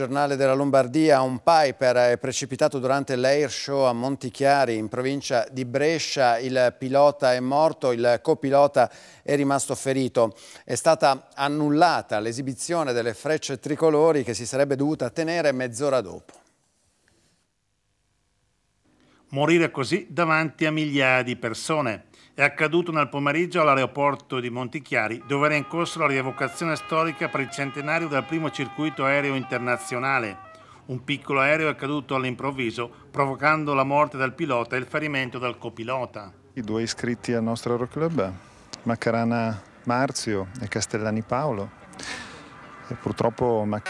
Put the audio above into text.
Il giornale della Lombardia, un Piper è precipitato durante l'air show a Montichiari in provincia di Brescia, il pilota è morto, il copilota è rimasto ferito. È stata annullata l'esibizione delle frecce tricolori che si sarebbe dovuta tenere mezz'ora dopo morire così davanti a migliaia di persone. È accaduto nel pomeriggio all'aeroporto di Montichiari, dove era in corso la rievocazione storica per il centenario del primo circuito aereo internazionale. Un piccolo aereo è caduto all'improvviso, provocando la morte del pilota e il ferimento del copilota. I due iscritti al nostro Aeroclub, Maccarana Marzio e Castellani Paolo. E purtroppo Mac